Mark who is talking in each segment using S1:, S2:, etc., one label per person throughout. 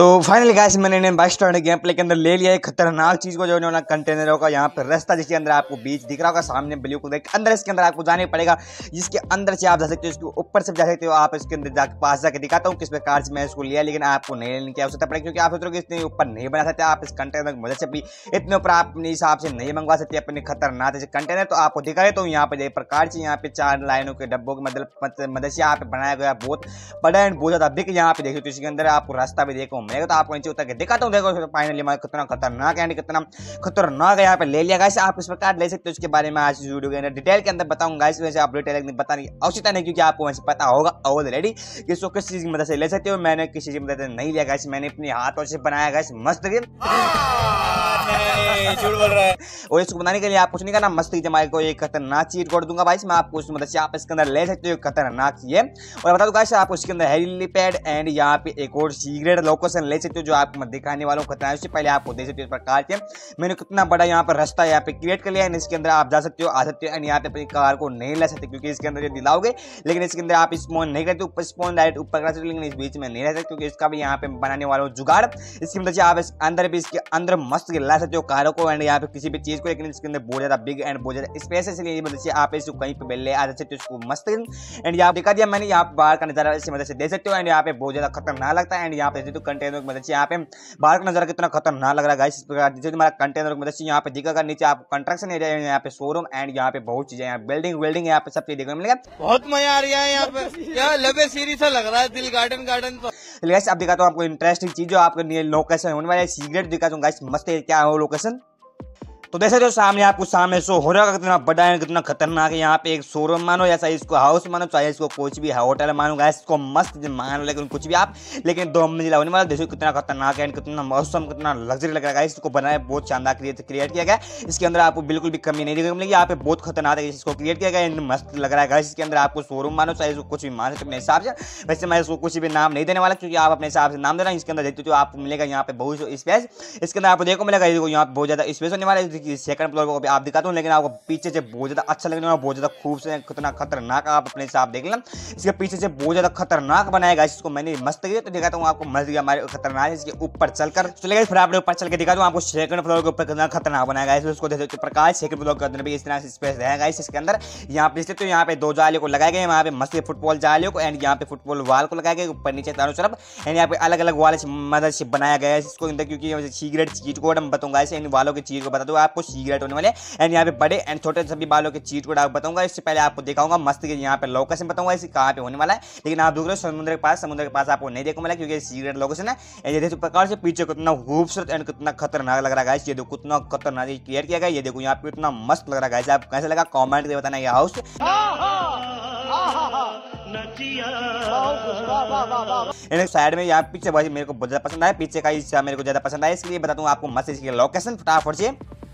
S1: तो finally guys मैंने Indian bike stunt game play के अंदर ले लिया एक खतरनाक चीज को जो है कंटेनरों का यहाँ पर रास्ता जिसके अंदर आपको बीच दिख रहा होगा सामने ब्लू कलर के अंदर इसके अंदर आपको जाने पड़ेगा जिसके अंदर से आप जा सकते हो इसके ऊपर से जा सकते हो आप इसके अंदर जाकर पास जाकर दिखाता हूँ किस प्रकार से मैं इसको लिया लेकिन आपको नहीं लेने की आवश्यकता पड़ेगी क्योंकि आप सोच रहे इतने ऊपर नहीं बना सकते आप इस कंटेनर की मदद से भी इतने ऊपर आप अपने हिसाब से नहीं मंगवा सकते अपने खतरनाक जैसे कंटेनर तो आपको दिखा रहे तो यहाँ पर प्रकार से यहाँ पे चार लाइनों के डब्बों की मदद मदद से यहाँ पे बनाया गया बहुत बड़ा एंड बहुत ज्यादा बिक यहाँ पे देखो इसके अंदर आपको रास्ता भी देखो मैं तो आपको नीचे उतर के दिखाता हूँ देखो फाइनली मैं कितना खतरनाक यानी कितना खतरनाक यहाँ पे ले लिया गाइस आप इस प्रकार ले सकते हो उसके बारे में आज वीडियो के अंदर डिटेल के अंदर बताऊंगा इस वजह से आप डिटेल एकदम बताने की आवश्यकता नहीं क्योंकि आपको वैसे पता होगा ऑलरेडी कि इसको किस चीज़ की मदद से ले सकते हो मैंने किसी चीज़ की मदद से नहीं लिया गाइस मैंने अपने हाथों से बनाया गाइस मस्त गेम और इसको बनाने के लिए आप कुछ नहीं करना मस्ती ही को एक खतरनाक चीट कोड दूंगा भाई मैं आपको उस मदद से आप इसके अंदर ले सकते हो खतरनाक ये और बता दूंगा आप उसके अंदर हेली पैड एंड यहाँ पे एक और सीक्रेट लोकेशन ले सकते हो जो आपको मैं दिखाने वाला हूँ खतरनाक उससे पहले आपको दे सकते हो इस प्रकार के मैंने कितना बड़ा यहाँ पर रास्ता यहाँ पे क्रिएट कर लिया है इसके अंदर आप जा सकते हो आ सकते हो एंड यहाँ पे अपनी कार को नहीं ले सकते क्योंकि इसके अंदर दिलाओगे लेकिन इसके अंदर आप स्पोन नहीं करते ऊपर स्पोन डायरेक्ट ऊपर कर सकते लेकिन इस बीच में नहीं रह सकते क्योंकि इसका भी यहाँ पे बनाने वाला हूँ जुगाड़ इसके अंदर आप अंदर भी इसके अंदर मस्त चला सकते हो कारों को एंड यहाँ पे किसी भी चीज़ को लेकिन इसके अंदर बहुत ज़्यादा बिग एंड बहुत ज़्यादा स्पेस है इसलिए मदद मतलब से आप इसको कहीं पर ले आ सकते हो इसको मस्त एंड यहाँ दिखा दिया मैंने यहाँ बाहर का नज़ारा इसी मदद से दे सकते हो एंड यहाँ पे बहुत ज़्यादा ना लगता है एंड यहाँ पे तो कंटेनर की मदद से यहाँ पे बाहर का नज़ारा कितना ना लग रहा है इस प्रकार जैसे तुम्हारा कंटेनर की मदद से यहाँ पे दिखेगा नीचे आप कंस्ट्रक्शन एरिया है यहाँ पे शोरूम एंड यहाँ पे बहुत चीज़ें यहाँ बिल्डिंग वेल्डिंग यहाँ पे सब चीज़ देखने मिलेगा बहुत मजा आ रहा है यहाँ पे लबे सीरी सा लग रहा है दिल गार्डन गार्डन पर तो गैस आप दिखाता हूँ आपको इंटरेस्टिंग चीज जो आपके लिए लोकेशन होने वाले है सीक्रेट दिखाता हूँ गैस मस्त है क्या हो लोकेशन तो देखे जो तो सामने आपको सामने शो हो रहा है कितना बड़ा है कितना खतरनाक है यहाँ पे एक शोरूम मानो या चाहे इसको हाउस मानो चाहे इसको कुछ भी होटल मानो गाइस इसको मस्त मान लेकिन कुछ भी आप लेकिन दो मंजिला होने वाला देखो कितना खतरनाक है कितना मौसम कितना लग्जरी लग रहा है इसको बनाया बहुत शानदार क्रिएट किया गया इसके अंदर आपको बिल्कुल भी कमी नहीं देखने मिलेगी यहाँ पे बहुत खतरनाक है इसको क्रिएट किया गया मस्त लग रहा है इसके अंदर आपको शोरूम मानो चाहे इसको कुछ भी मान सकते अपने हिसाब से वैसे मैं इसको कुछ भी नाम नहीं देने वाला क्योंकि आप अपने हिसाब से नाम देना इसके अंदर देखते हो तो आपको मिलेगा यहाँ पे बहुत स्पेस इसके अंदर आपको देखो मिलेगा यहाँ पे बहुत ज्यादा स्पेस होने वाला है कि सेकंड फ्लोर को भी आप दिखाता हूँ लेकिन आपको पीछे से बहुत ज़्यादा अच्छा लगने वाला बहुत ज़्यादा खूबसूरत कितना खतरनाक आप अपने हिसाब देख लें इसके पीछे से बहुत ज़्यादा खतरनाक बनाएगा इसको मैंने मस्त किया तो दिखाता हूँ आपको मस्त किया हमारे खतरनाक इसके ऊपर चलकर तो चलेगा फिर आपने ऊपर चल के दिखाता हूँ आपको सेकंड फ्लोर के ऊपर कितना खतरनाक बनाएगा इसमें उसको देखो प्रकाश सेकंड फ्लोर के अंदर भी इस तरह से स्पेस रहेगा इसके अंदर यहाँ पे इसलिए तो यहाँ पे दो जाले को लगाए गए वहाँ पे मस्त फुटबॉल जालियों को एंड यहाँ पे फुटबॉल वाल को लगाया गया ऊपर नीचे तारों तरफ एंड यहाँ पे अलग अलग वाले मदद से बनाया गया है इसको अंदर क्योंकि सीगरेट चीट को बताऊंगा ऐसे इन वालों की चीज को बता दो आप आपको सीक्रेट होने वाले एंड यहाँ पे बड़े एंड छोटे सभी बालों के चीट को डाक बताऊंगा इससे पहले आपको दिखाऊंगा मस्त के यहाँ पे लोकेशन बताऊंगा इसे कहाँ पे होने वाला है लेकिन आप दूसरे समुद्र के पास समुद्र के पास आपको नहीं देखो मिला क्योंकि सीक्रेट लोकेशन है ये देखो प्रकार से पीछे कितना खूबसूरत एंड कितना खतरनाक लग रहा है ये देखो कितना खतरनाक क्लियर किया गया ये देखो यहाँ पे इतना मस्त लग रहा है आप कैसे लगा कॉमेंट के बताना ये हाउस साइड में यहाँ पीछे मेरे को बहुत ज्यादा पसंद आया पीछे का हिस्सा मेरे को ज्यादा पसंद आया इसलिए बता दूँ आपको मस्त इसके लोकेशन फटाफट से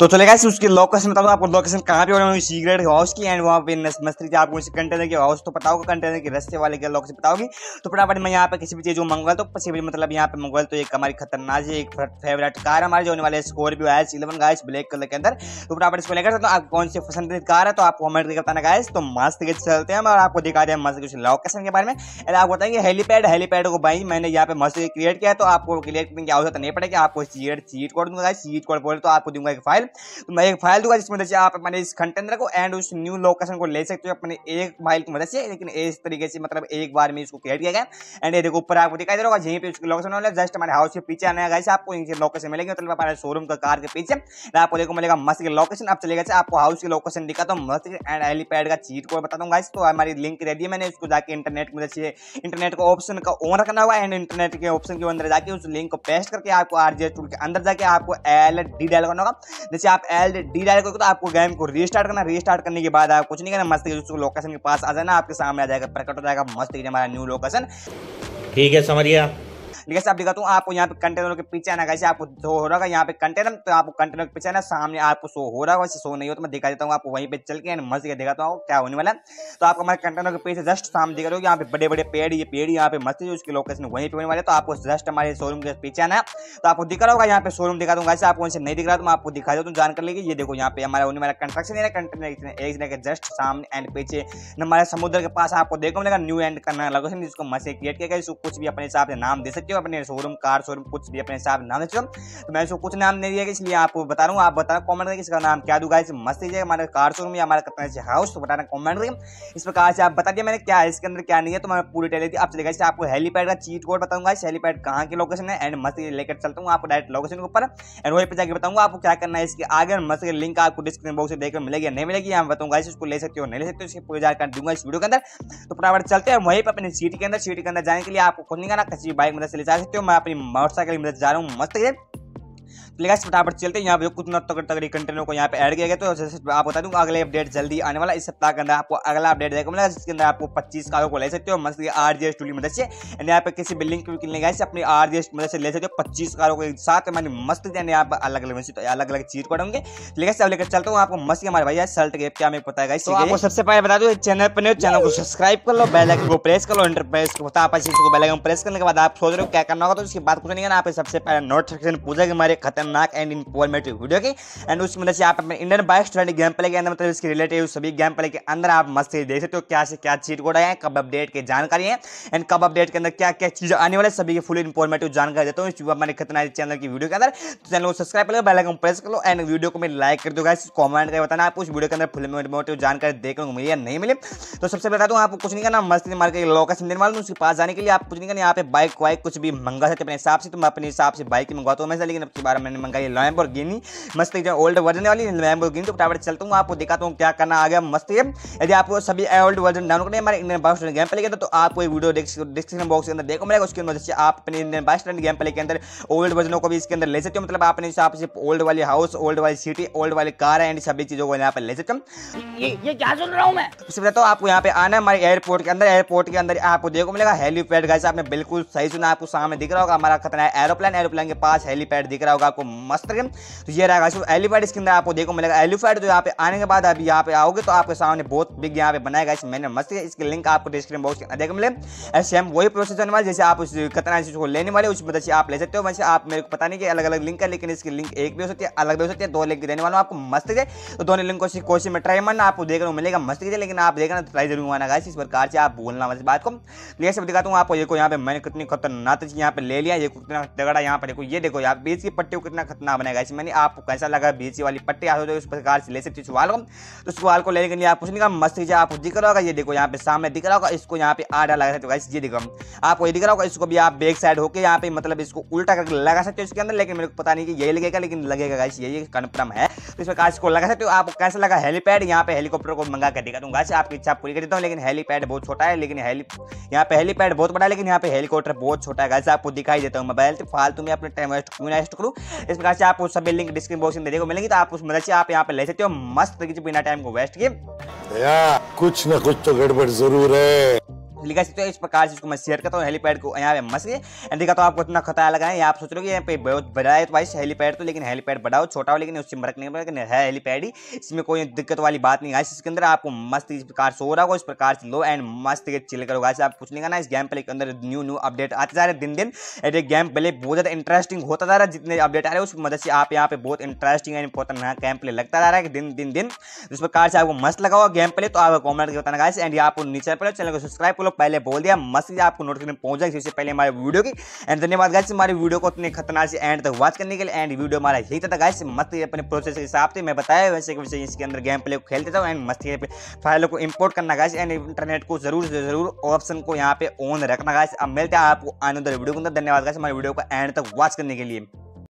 S1: तो चलेगा इस उसकी लोकेशन दो आपको लोकेशन कहाँ पे होने सीक्रेट हाउस की एंड वहाँ पे मस्ती आपको कंटेनर के हाउस तो पता होगा कंटेनर के रस्ते वाले के लोकेशन बताओगी तो फटाफट मैं यहाँ पे किसी भी चीज़ को मंगवा तो किसी भी मतलब यहाँ पे मंगवा तो एक हमारी खतरनाक है एक फेवरेट कार हमारी जो होने वाले स्कॉर्पियो है इलेवन गाइस ब्लैक कलर के अंदर तो फटाफट इसको लेकर आप कौन सी पसंदीदी कार है तो आपको कमेंट करके बताना गाइस तो मस्त के चलते हैं और आपको दिखा दें मस्त कुछ लोकेशन के बारे में आपको बताएंगे हेलीपैड हेलीपैड को भाई मैंने यहाँ पे मस्त क्रिएट किया है तो आपको क्लियर करने की आवश्यकता नहीं पड़ेगी आपको सीट सीट कोड दूंगा सीट कोड बोले तो आपको दूंगा एक फाइल तो मैं एक फाइल दूंगा जिसमें मदद से आप अपने इस कंटेनर को एंड उस न्यू लोकेशन को ले सकते हो अपने एक फाइल की मदद से लेकिन इस तरीके से मतलब एक बार में इसको क्रिएट किया गया एंड ये देखो ऊपर आपको दिखाई दे रहा होगा जहीं पर उसकी लोकेशन वाला जस्ट हमारे हाउस के पीछे आने गए आपको इनके लोकेशन मिलेगी मतलब हमारे शोरूम का कार के पीछे आपको देखो मिलेगा मस्त की लोकेशन आप चले गए आपको हाउस की लोकेशन दिखाता हूँ मस्त एंड हेलीपैड का चीट को बता दूंगा इसको तो हमारी लिंक दे है मैंने इसको जाकर इंटरनेट की मदद से इंटरनेट को ऑप्शन का ऑन रखना होगा एंड इंटरनेट के ऑप्शन के अंदर जाके उस लिंक को पेस्ट करके आपको आरजे टूल के अंदर जाके आपको एल डी डाल करना होगा जैसे आप एल डी डायल करोगे तो आपको गेम को रीस्टार्ट करना रीस्टार्ट करने के बाद आप कुछ नहीं करना मस्त लोकेशन के पास आ जाना आपके सामने आ जाएगा प्रकट हो जाएगा मस्त हमारा न्यू लोकेशन ठीक है समझिए गैस आप दिखाता हूँ आपको यहाँ पे कंटेनर के पीछे आना कैसे आपको शो हो रहा है यहाँ पे कंटेनर तो आपको कंटेनर के पीछे आना सामने आपको शो हो रहा है वैसे शो नहीं हो तो मैं दिखा देता हूँ आपको वहीं पे चल के मस्त के दिखाता हूँ क्या होने वाला है तो आपको हमारे कंटेनर के पीछे जस्ट सामने दिखा रहे हो यहाँ पे बड़े बड़े पेड़ ये पेड़ यहाँ पे मस्त है उसकी लोकेशन वहीं पे होने वाले तो आपको जस्ट हमारे शोरूम के पीछे आना तो आपको दिखा रहा होगा यहाँ पे शोरूम दिखा दूंगा आपको इनसे नहीं दिख रहा तो मैं आपको दिखा देता हूँ जानकारी लेगी ये देखो यहाँ पे हमारा होने वाला कंस्ट्रक्शन है कंटेनर के जस्ट सामने एंड पीछे हमारे समुद्र के पास आपको देखो मिलेगा न्यू एंड करना लोकेशन जिसको मसे क्रिएट किया गया कुछ भी अपने हिसाब से नाम दे सकते हो हूँ अपने शोरूम कार शोरूम कुछ भी अपने हिसाब नाम से तो मैंने कुछ नाम नहीं दिया इसलिए आपको बता रहा हूँ आप बताना कॉमेंट करके इसका नाम क्या दूंगा इसे मस्त दीजिए हमारे कार शोरूम या हमारा कितना हाउस तो बताना कॉमेंट करके इस प्रकार से आप बता दिया मैंने क्या है इसके अंदर क्या नहीं है तो मैं पूरी टेली दी आप चलेगा इसे आपको हेलीपैड का चीट कोड बताऊंगा इस हेलीपैड कहाँ की लोकेशन है एंड मस्त लेकर चलता हूँ आपको डायरेक्ट लोकेशन के ऊपर एंड वहीं पर जाकर बताऊंगा आपको क्या करना है इसके आगे मस्त लिंक आपको डिस्क्रिप्शन बॉक्स में देखकर मिलेगी नहीं मिलेगी हम बताऊंगा इसको ले सकते हो नहीं ले सकते हो इसकी पूरी जानकारी दूंगा इस वीडियो के अंदर तो फटाफट चलते हैं वहीं पर अपने सीट के अंदर सीट के अंदर जाने के लिए आपको खुद नहीं करना किसी बाइक मदद से ले जा सकते हो मैं अपनी मोटरसाइकिल में जा रहा हूँ मस्त तो लेकिन फटाफट चलते यहाँ पे कुछ ना तगड़ तगड़ी कंटेनर को यहाँ पे ऐड किया गया तो जैसे आप बता दूँ अगले अपडेट जल्दी आने वाला इस सप्ताह के अंदर आपको अगला अपडेट देखो मिलेगा जिसके अंदर आपको पच्चीस कारों को ले सकते हो मस्त आर जी एस टूली मदद से यानी यहाँ पे किसी बिल्डिंग की बिल्डिंग लेगा अपनी आर जी एस मदद से ले सकते हो पच्चीस कारों के साथ मैंने मस्त यानी यहाँ पर अलग तो अलग अलग अलग चीज को तो लेकिन सब लेकर चलता हूँ आपको मस्त हमारे भाई सल्ट गेप क्या हमें पता तो है आपको सबसे पहले बता दो चैनल पर चैनल को सब्सक्राइब कर लो बेलाइकन को प्रेस कर लो इंटर प्रेस को बता आप बेलाइकन प्रेस करने के बाद आप सोच रहे हो क्या करना होगा तो उसके बाद कुछ नहीं करना आप सबसे पहले नोटिफिकेशन पूछा कि हमारे खतरनाक एंड इंफॉर्मेटिव वीडियो की एंड उसकी मदद से आप अपने Indian bike stunt game play के अंदर मतलब इसके रिलेटेड सभी गेम प्ले के अंदर आप मस्त से देख सकते हो क्या से क्या चीट कोड है कब अपडेट की जानकारी है एंड कब अपडेट के अंदर क्या क्या चीज़ आने वाले सभी की फुल इंफॉर्मेटिव जानकारी देता हूँ हमारे खतरनाक चैनल की वीडियो के अंदर तो चैनल को सब्सक्राइब करो लो प्रेस कर लो एंड वीडियो को मैं लाइक कर दूंगा कॉमेंट कर बताना आप उस वीडियो के अंदर फुल इंफॉर्मेटिव जानकारी देखने को मिली या नहीं मिली तो सबसे बता तो दूँ आपको कुछ नहीं करना मस्त मार के लोकेशन देने वाला उसके पास जाने के लिए आप कुछ नहीं करना यहाँ पे बाइक वाइक कुछ भी मंगा सकते अपने हिसाब से तो मैं अपने हिसाब से बाइक मंगवाता हूँ मैं लेकिन बार मैंने मंगाई लैम्बोर गिनी मस्त एकदम ओल्ड वर्जन वाली लैम्बोर गिनी तो फटाफट चलता हूँ आपको दिखाता हूँ क्या करना आ गया मस्त है यदि आपको सभी ओल्ड वर्जन डाउनलोड करें हमारे इंडियन बाइक गेम पे लेकर तो आपको वीडियो डिस्क्रिप्शन बॉक्स के अंदर देखो मिलेगा उसके अंदर जैसे आप अपने इंडियन बाइक गेम पे के अंदर ओल्ड वर्जनों को भी इसके अंदर ले सकते हो मतलब आपने हिसाब से ओल्ड वाली हाउस ओल्ड वाली सिटी ओल्ड वाली कार एंड सभी चीज़ों को यहाँ पर ले सकते हो ये ये क्या सुन रहा हूँ मैं सबसे तो आपको यहाँ पे आना हमारे एयरपोर्ट के अंदर एयरपोर्ट के अंदर आपको देखो मिलेगा हेलीपैड गाइस आपने बिल्कुल सही सुना आपको सामने दिख रहा होगा हमारा खतरा है एरोप्लेन एरोप्लेन के पास हेलीपैड दिख रहा होगा आपको मस्त करके तो ये रहेगा सिर्फ एलिफेंट इसके अंदर आपको देखो मिलेगा एलिफाइड जो तो यहाँ पे आने के बाद अभी यहाँ पे आओगे तो आपके सामने बहुत बिग यहाँ पे बनाएगा इस मैंने मस्त इसके लिंक आपको डिस्क्रिप्शन बॉक्स के अंदर देखो मिले ऐसे हम वही प्रोसेस होने वाले जैसे आप उस कतना चीज को लेने वाले उस मदद से आप ले सकते हो वैसे आप मेरे को पता नहीं कि अलग अलग लिंक है लेकिन इसकी लिंक एक भी हो सकती है अलग भी हो सकती है दो लिंक देने वाला आपको मस्त है तो दोनों लिंक को कोशिश में ट्राई मारना आपको देखने को मिलेगा मस्त है लेकिन आप देखना ट्राई जरूर माना गाइस इस प्रकार से आप बोलना वाले बात को तो ये सब दिखाता हूँ आपको ये को यहाँ पे मैंने कितनी खतरनाक यहाँ पे ले लिया ये कितना तगड़ा यहाँ पर देखो ये देखो यहाँ बीच की पट्टी को कितना खतना बनाएगा इसमें मैंने आपको कैसा लगा बीसी वाली पट्टी आप उस प्रकार से ले सकते सवाल को तो सवाल को लेने के लिए आप कुछ नहीं कहा मस्त कीजिए आपको दिख रहा होगा ये देखो यहाँ पे सामने दिख रहा होगा इसको यहाँ पे आडा लगा सकते हो ये देखो आपको ये दिख रहा होगा इसको भी आप बैक साइड होकर यहाँ पे मतलब इसको उल्टा करके लगा सकते हो इसके अंदर लेकिन मेरे को पता नहीं कि यही लगेगा लेकिन लगेगा गाइस यही कन्फर्म है तो इस प्रकार इसको लगा सकते हो आपको कैसा लगा हेलीपैड यहाँ पे हेलीकॉप्टर को मंगा कर दिखा दूंगा आपकी इच्छा पूरी कर देता हूँ लेकिन हेलीपैड बहुत छोटा है लेकिन हेली यहाँ पे हेलीपैड बहुत बड़ा है लेकिन यहाँ पे हेलीकॉप्टर बहुत छोटा है गाइस आपको दिखाई देता हूँ मोबाइल तो फालतू में अपने टाइम वेस्ट क्यों वेस्ट करूँ इस प्रकार से आप सभी लिंक डिस्क्रिप्शन बॉक्स में देखने को मिलेंगी तो आप उस मदद से आप यहाँ पे ले सकते हो मस्त तरीके से बिना टाइम को वेस्ट किए कुछ ना कुछ तो गड़बड़ जरूर है लिखा सकते हो इस प्रकार से इसको मैं शेयर करता हूँ हेलीपैड को यहाँ पे मस एंड दिखा तो आपको इतना खतरा लगा है आप सोच रहे हो कि यहाँ पे बहुत बड़ा है तो भाई हेलीपैड तो लेकिन हेलीपैड बड़ा हो छोटा हो लेकिन उससे मरक नहीं लेकिन है हेलीपैड ही इसमें कोई दिक्कत वाली बात नहीं गाइस इसके अंदर आपको मस्त इस प्रकार से हो रहा हो इस प्रकार से लो एंड मस्त चिल करो गाइस आप कुछ नहीं करना इस गेम प्ले के अंदर न्यू न्यू अपडेट आते जा रहे दिन दिन एंड ये गेम प्ले बहुत ज़्यादा इंटरेस्टिंग होता जा रहा है जितने अपडेट आ रहे हैं उस मदद से आप यहाँ पे बहुत इंटरेस्टिंग एंड खतरनाक गेम प्ले लगता जा रहा है दिन दिन दिन इस प्रकार से आपको मस्त लगा हुआ गेम प्ले तो आपको कॉमेंट के बताना गाइस एंड आप नीचे पर चैनल को सब्सक्राइब करो लोग पहले बोल दिया मसली आपको नोटिफिकेशन पहुंच जाएगी इससे पहले हमारे वीडियो की एंड धन्यवाद गाइस हमारे वीडियो को इतने खतरनाक से एंड तक वॉच करने के लिए एंड वीडियो हमारा यही था गाइस मस्त अपने प्रोसेस के हिसाब से मैं बताया वैसे वैसे इसके अंदर गेम प्ले को खेलते था एंड मस्ती फाइल को इंपोर्ट करना गाइस एंड इंटरनेट को जरूर जरूर ऑप्शन को यहाँ पे ऑन रखना गाइस अब मिलते हैं आपको आने वीडियो के अंदर धन्यवाद गाइस हमारे वीडियो को एंड तक वॉच करने के लिए